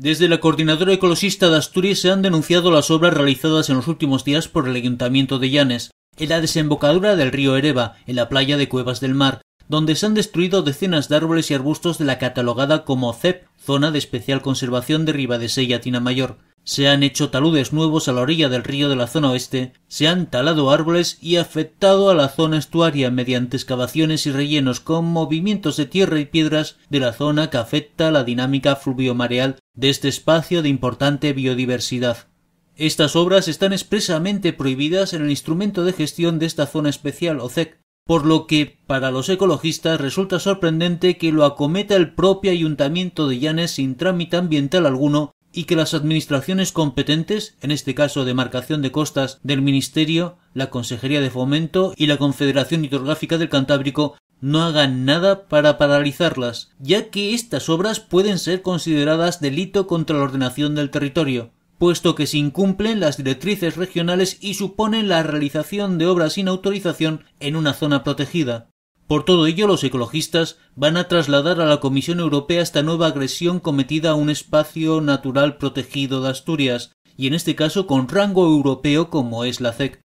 Desde la Coordinadora Ecologista de Asturias se han denunciado las obras realizadas en los últimos días por el Ayuntamiento de Llanes, en la desembocadura del río Ereva, en la playa de Cuevas del Mar, donde se han destruido decenas de árboles y arbustos de la catalogada como CEP, Zona de Especial Conservación de Ribadesella Tina Mayor. Se han hecho taludes nuevos a la orilla del río de la zona oeste, se han talado árboles y afectado a la zona estuaria mediante excavaciones y rellenos con movimientos de tierra y piedras de la zona que afecta la dinámica fluviomareal de este espacio de importante biodiversidad. Estas obras están expresamente prohibidas en el instrumento de gestión de esta zona especial OCEC, por lo que para los ecologistas resulta sorprendente que lo acometa el propio ayuntamiento de Llanes sin trámite ambiental alguno y que las administraciones competentes, en este caso demarcación de costas del Ministerio, la Consejería de Fomento y la Confederación Hidrográfica del Cantábrico, no hagan nada para paralizarlas, ya que estas obras pueden ser consideradas delito contra la ordenación del territorio, puesto que se incumplen las directrices regionales y suponen la realización de obras sin autorización en una zona protegida. Por todo ello, los ecologistas van a trasladar a la Comisión Europea esta nueva agresión cometida a un espacio natural protegido de Asturias, y en este caso con rango europeo como es la CEC. E